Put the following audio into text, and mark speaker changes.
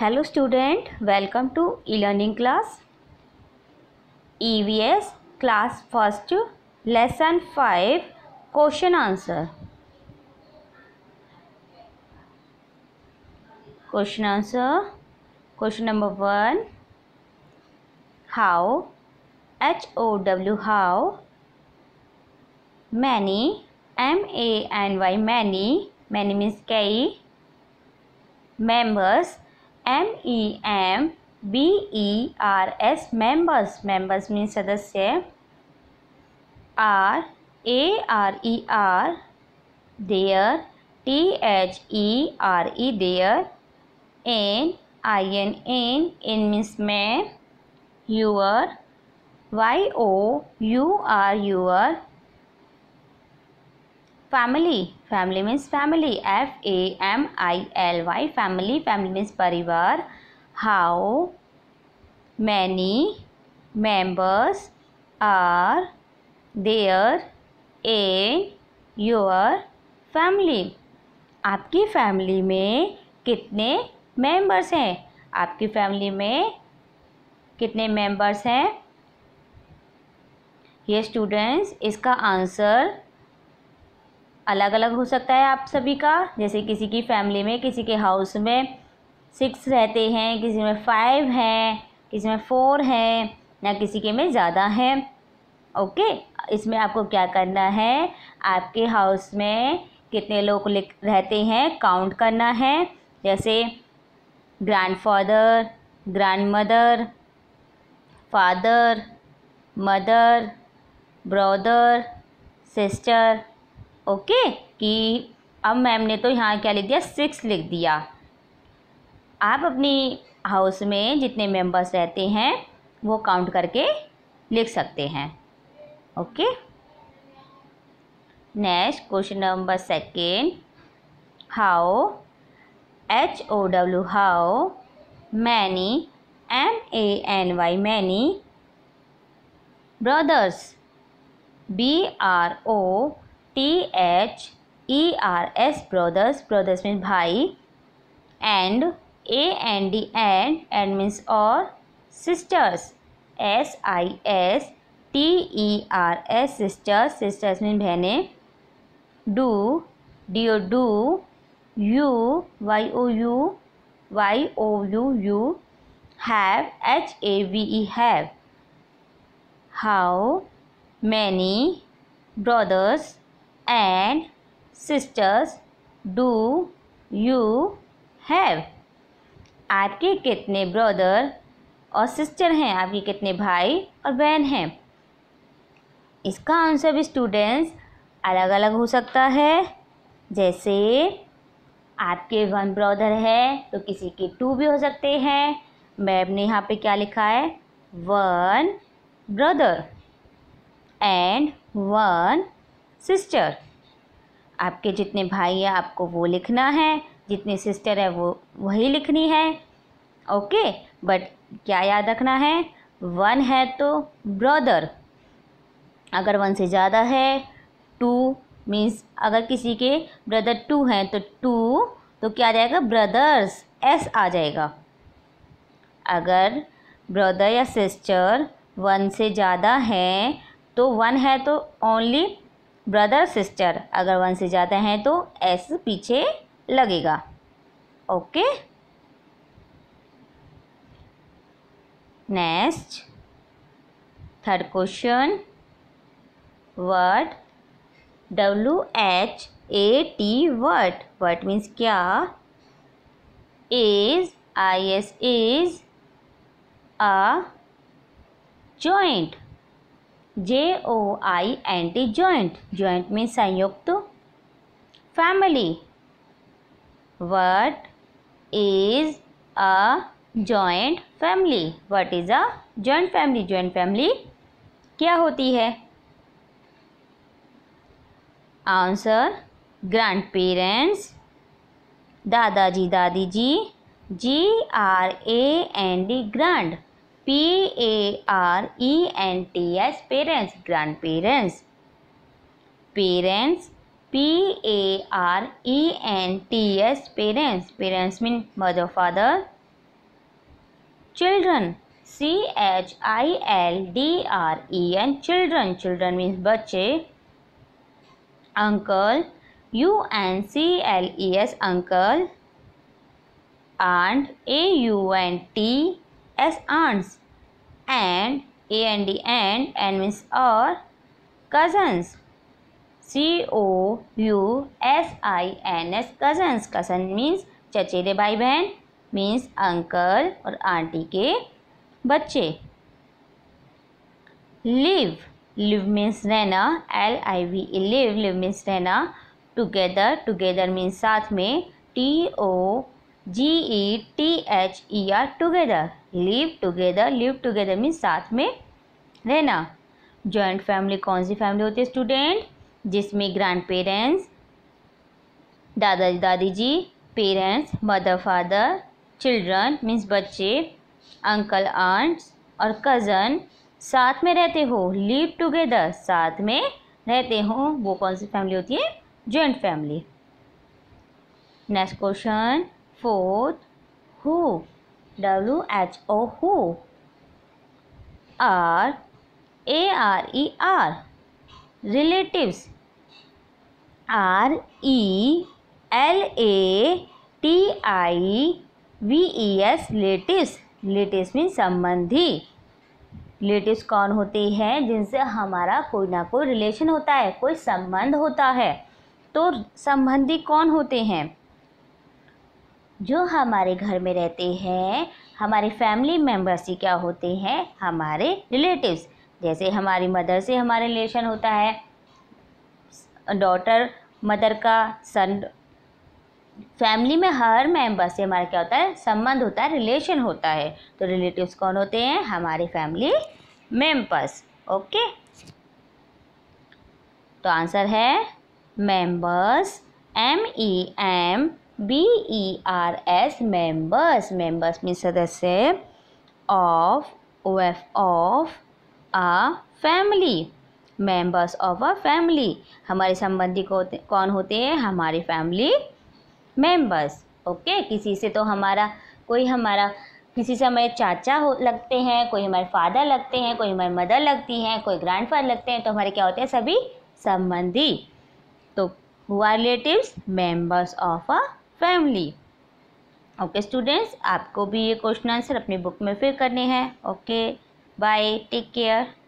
Speaker 1: Hello student welcome to e learning class EVS class first lesson five question answer question answer question number one how H O W how many M A N Y many many means कई members M E M B E R S members members mean सदस्य are A R E are there T H E R E there N I N N N means मैं your Y O U R your family family means family F A M I L Y family family means परिवार how many members are there in your family आपकी family में कितने members हैं आपकी family में कितने members हैं ये स्टूडेंट्स इसका आंसर अलग अलग हो सकता है आप सभी का जैसे किसी की फैमिली में किसी के हाउस में सिक्स रहते हैं किसी में फाइव है किसी में फ़ोर है या किसी के में ज़्यादा है ओके इसमें आपको क्या करना है आपके हाउस में कितने लोग रहते हैं काउंट करना है जैसे grandfather grandmother father mother brother sister okay कि अब मैम ने तो यहाँ क्या लिख दिया सिक्स लिख दिया आप अपनी हाउस में जितने मेंबर्स रहते हैं वो काउंट करके लिख सकते हैं okay next question number second how H O W how many M A N Y many brothers B R O T H E R S brothers brothers means भाई and A N D and and means और sisters S I S T E R S sisters sisters mean बहने do D O do you Y O U Y O U you have H A V E have how many brothers and sisters do you have आपके कितने brother और sister हैं आपके कितने भाई और बहन हैं इसका आंसर स्टूडेंट्स अलग अलग हो सकता है जैसे आपके वन ब्रदर है तो किसी के टू भी हो सकते हैं मैम ने यहाँ पे क्या लिखा है one brother and one sister आपके जितने भाई हैं आपको वो लिखना है जितनी सिस्टर है वो वही लिखनी है ओके बट क्या याद रखना है वन है तो ब्रदर अगर वन से ज़्यादा है टू मीन्स अगर किसी के ब्रदर टू हैं तो टू तो क्या आ जाएगा ब्रदर्स एस आ जाएगा अगर ब्रदर या सिस्टर वन से ज़्यादा है तो वन है तो ओनली ब्रदर सिस्टर अगर वन से ज़्यादा हैं तो एस पीछे लगेगा okay next third question word W H A T word word means क्या is I S is a joint J O I N T joint joint में संयुक्त family what is a joint family what is a joint family joint family क्या होती है answer grand parents दादाजी दादी ji G R A and grand grand P A R E N T S parents grandparents parents P A R E N T S parents parents mean mother father children C H I L D R E N children children means bache uncle U N C L E S uncle and A U N T S aunts and a and d and and means or cousins c o u s i n s cousins cousin means चचेरे भाई बहन means uncle और aunty के बच्चे live live means रहना L I V E live live means रहना together together means साथ में T O G E T H E R together live together live together means साथ में रहना जॉइंट फैमिली कौन सी फैमिली होती है स्टूडेंट जिसमें ग्रैंड पेरेंट्स दादाजी दादी ji parents mother father children means बच्चे अंकल आंट्स और कज़न साथ में रहते हो लिव टुगेदर साथ में रहते हो वो कौन सी फैमिली होती है joint family next question Fourth, who? W H O who? R A R E R relatives R E L A T I V E S relatives relatives means sambandhi relatives कौन होते हैं जिनसे हमारा कोई ना कोई रिलेशन होता है कोई संबंध होता है तो संबंधी कौन होते हैं जो हमारे घर में रहते हैं हमारे फैमिली मेम्बर्स ही क्या होते हैं हमारे रिलेटिव्स जैसे हमारी मदर से हमारे रिलेशन होता है डॉटर मदर का सन फैमिली में हर मेंबर से हमारा क्या होता है संबंध होता है रिलेशन होता है तो रिलेटिव्स कौन होते हैं हमारे फैमिली मेंबर्स ओके तो आंसर है members M E M B E R S members members में सदस्य of O F of a family members of a family हमारे संबंधी को कौन होते हैं हमारे फैमिली मेंबर्स ओके किसी से तो हमारा कोई हमारा किसी से हमारे चाचा हो लगते हैं कोई हमारे फादर लगते हैं कोई हमारी मदर लगती हैं कोई ग्रैंडफादर लगते हैं तो हमारे क्या होते हैं सभी संबंधी तो हुआ relatives members of a family okay students आपको भी ये क्वेश्चन आंसर अपनी बुक में फिर करने हैं ओके बाय टेक केयर